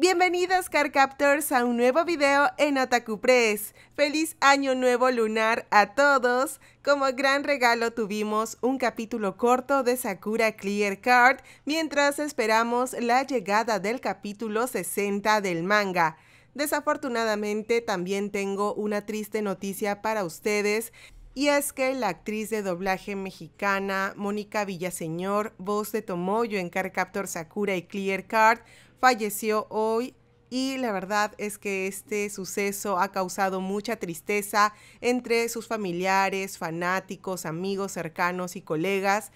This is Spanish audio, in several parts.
Bienvenidos Captors a un nuevo video en Otaku Press. Feliz año nuevo lunar a todos. Como gran regalo tuvimos un capítulo corto de Sakura Clear Card mientras esperamos la llegada del capítulo 60 del manga. Desafortunadamente también tengo una triste noticia para ustedes y es que la actriz de doblaje mexicana Mónica Villaseñor, voz de Tomoyo en Carcaptor Sakura y Clear Card, falleció hoy y la verdad es que este suceso ha causado mucha tristeza entre sus familiares, fanáticos, amigos cercanos y colegas.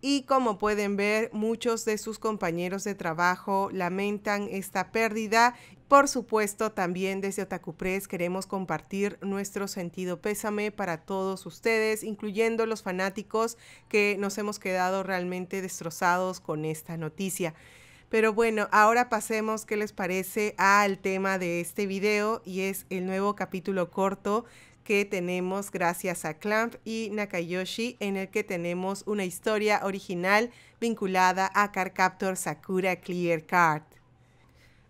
Y como pueden ver, muchos de sus compañeros de trabajo lamentan esta pérdida. Por supuesto, también desde Otaku queremos compartir nuestro sentido pésame para todos ustedes, incluyendo los fanáticos que nos hemos quedado realmente destrozados con esta noticia. Pero bueno, ahora pasemos, ¿qué les parece?, al tema de este video y es el nuevo capítulo corto que tenemos gracias a Clamp y Nakayoshi, en el que tenemos una historia original vinculada a Carcaptor Sakura Clear Card.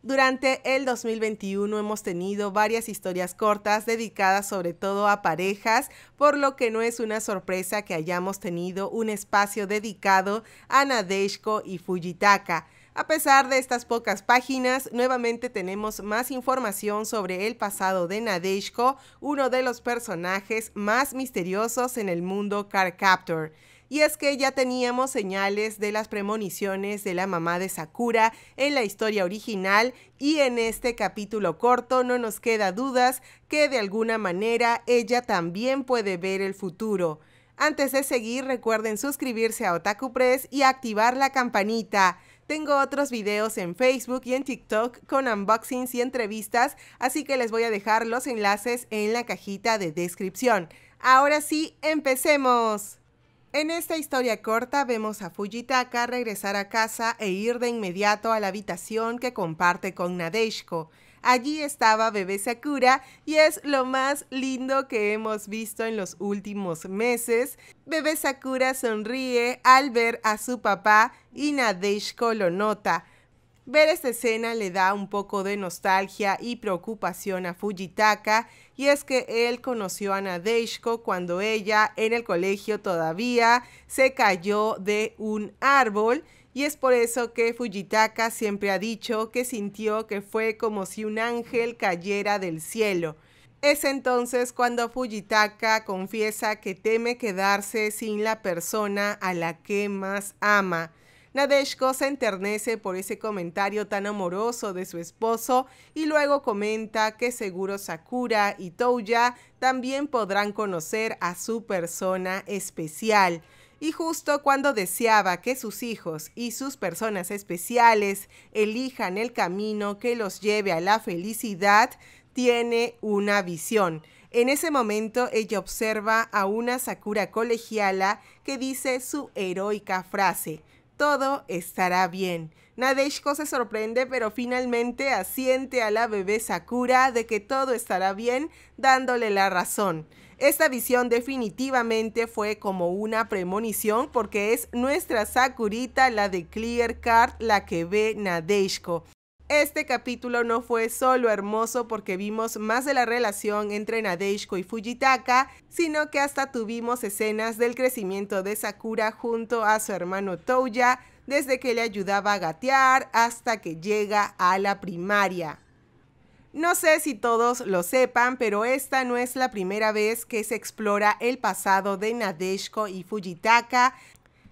Durante el 2021 hemos tenido varias historias cortas dedicadas sobre todo a parejas, por lo que no es una sorpresa que hayamos tenido un espacio dedicado a Nadeshiko y Fujitaka. A pesar de estas pocas páginas, nuevamente tenemos más información sobre el pasado de Nadeshko, uno de los personajes más misteriosos en el mundo Car Captor. Y es que ya teníamos señales de las premoniciones de la mamá de Sakura en la historia original y en este capítulo corto no nos queda dudas que de alguna manera ella también puede ver el futuro. Antes de seguir recuerden suscribirse a Otaku Press y activar la campanita. Tengo otros videos en Facebook y en TikTok con unboxings y entrevistas, así que les voy a dejar los enlaces en la cajita de descripción. Ahora sí, empecemos. En esta historia corta vemos a Fujitaka regresar a casa e ir de inmediato a la habitación que comparte con Nadeshko. Allí estaba bebé Sakura y es lo más lindo que hemos visto en los últimos meses. Bebé Sakura sonríe al ver a su papá y Nadeshko lo nota. Ver esta escena le da un poco de nostalgia y preocupación a Fujitaka, y es que él conoció a Nadeshko cuando ella en el colegio todavía se cayó de un árbol y es por eso que Fujitaka siempre ha dicho que sintió que fue como si un ángel cayera del cielo. Es entonces cuando Fujitaka confiesa que teme quedarse sin la persona a la que más ama. Nadeshko se enternece por ese comentario tan amoroso de su esposo y luego comenta que seguro Sakura y Touya también podrán conocer a su persona especial. Y justo cuando deseaba que sus hijos y sus personas especiales elijan el camino que los lleve a la felicidad, tiene una visión. En ese momento ella observa a una Sakura colegiala que dice su heroica frase, todo estará bien. Nadeshiko se sorprende pero finalmente asiente a la bebé Sakura de que todo estará bien dándole la razón. Esta visión definitivamente fue como una premonición porque es nuestra Sakurita, la de Clear Card, la que ve Nadeshko. Este capítulo no fue solo hermoso porque vimos más de la relación entre Nadeshiko y Fujitaka, sino que hasta tuvimos escenas del crecimiento de Sakura junto a su hermano Touya, desde que le ayudaba a gatear hasta que llega a la primaria. No sé si todos lo sepan, pero esta no es la primera vez que se explora el pasado de Nadeshko y Fujitaka.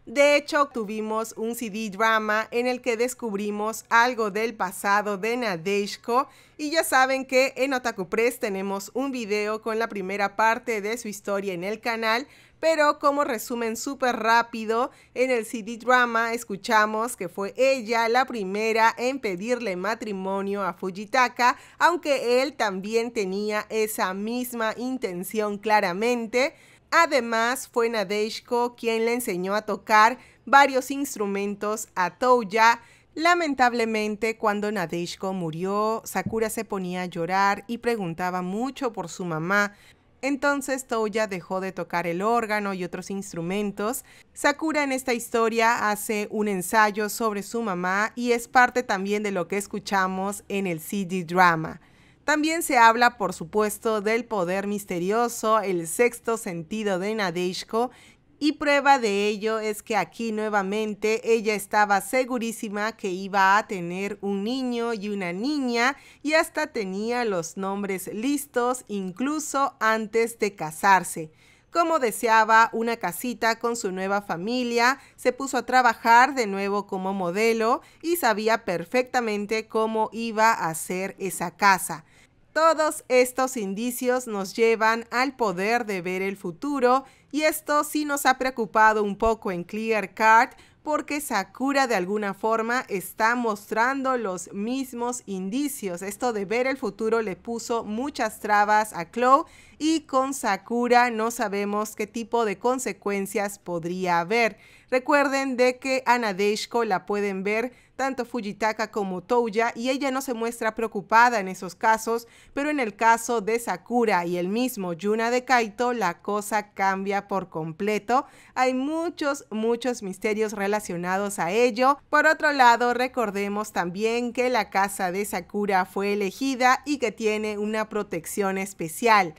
De hecho, obtuvimos un CD drama en el que descubrimos algo del pasado de Nadeshko y ya saben que en Otaku Press tenemos un video con la primera parte de su historia en el canal, pero como resumen súper rápido, en el CD drama escuchamos que fue ella la primera en pedirle matrimonio a Fujitaka, aunque él también tenía esa misma intención claramente. Además, fue Nadeshko quien le enseñó a tocar varios instrumentos a Touya. Lamentablemente, cuando Nadeshko murió, Sakura se ponía a llorar y preguntaba mucho por su mamá. Entonces Touya dejó de tocar el órgano y otros instrumentos. Sakura en esta historia hace un ensayo sobre su mamá y es parte también de lo que escuchamos en el CD drama. También se habla, por supuesto, del poder misterioso, el sexto sentido de Nadeshko y prueba de ello es que aquí nuevamente ella estaba segurísima que iba a tener un niño y una niña y hasta tenía los nombres listos incluso antes de casarse. Como deseaba una casita con su nueva familia, se puso a trabajar de nuevo como modelo y sabía perfectamente cómo iba a hacer esa casa. Todos estos indicios nos llevan al poder de ver el futuro y esto sí nos ha preocupado un poco en Clear Card porque Sakura de alguna forma está mostrando los mismos indicios. Esto de ver el futuro le puso muchas trabas a Chloe y con Sakura no sabemos qué tipo de consecuencias podría haber. Recuerden de que a la pueden ver tanto Fujitaka como Touya y ella no se muestra preocupada en esos casos, pero en el caso de Sakura y el mismo Yuna de Kaito la cosa cambia por completo. Hay muchos, muchos misterios relacionados a ello. Por otro lado, recordemos también que la casa de Sakura fue elegida y que tiene una protección especial.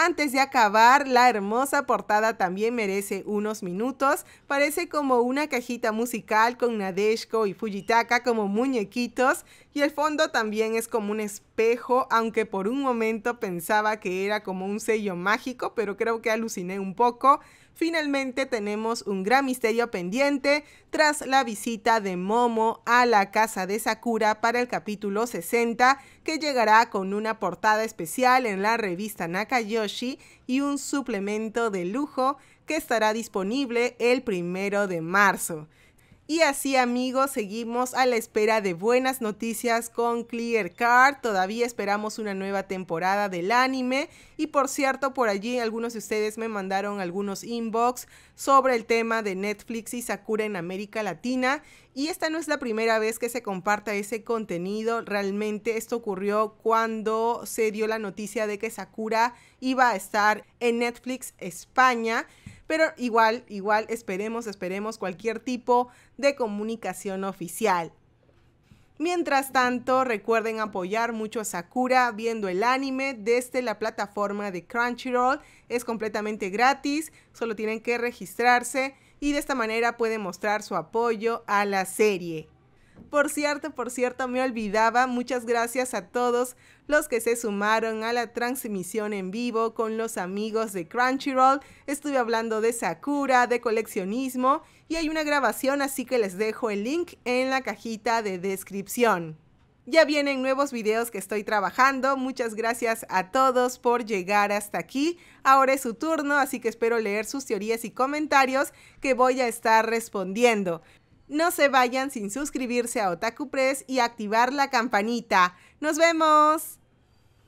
Antes de acabar, la hermosa portada también merece unos minutos. Parece como una cajita musical con Nadeshko y Fujitaka como muñequitos y el fondo también es como un espejo, aunque por un momento pensaba que era como un sello mágico, pero creo que aluciné un poco finalmente tenemos un gran misterio pendiente tras la visita de Momo a la casa de Sakura para el capítulo 60, que llegará con una portada especial en la revista Nakayoshi y un suplemento de lujo que estará disponible el primero de marzo. Y así amigos, seguimos a la espera de buenas noticias con Clear Card. Todavía esperamos una nueva temporada del anime. Y por cierto, por allí algunos de ustedes me mandaron algunos inbox sobre el tema de Netflix y Sakura en América Latina. Y esta no es la primera vez que se comparta ese contenido. Realmente esto ocurrió cuando se dio la noticia de que Sakura iba a estar en Netflix España pero igual, igual esperemos, esperemos cualquier tipo de comunicación oficial. Mientras tanto, recuerden apoyar mucho a Sakura viendo el anime desde la plataforma de Crunchyroll. Es completamente gratis, solo tienen que registrarse y de esta manera pueden mostrar su apoyo a la serie. Por cierto, por cierto, me olvidaba, muchas gracias a todos los que se sumaron a la transmisión en vivo con los amigos de Crunchyroll. Estuve hablando de Sakura, de coleccionismo y hay una grabación, así que les dejo el link en la cajita de descripción. Ya vienen nuevos videos que estoy trabajando. Muchas gracias a todos por llegar hasta aquí. Ahora es su turno, así que espero leer sus teorías y comentarios que voy a estar respondiendo. No se vayan sin suscribirse a Otaku Press y activar la campanita. ¡Nos vemos!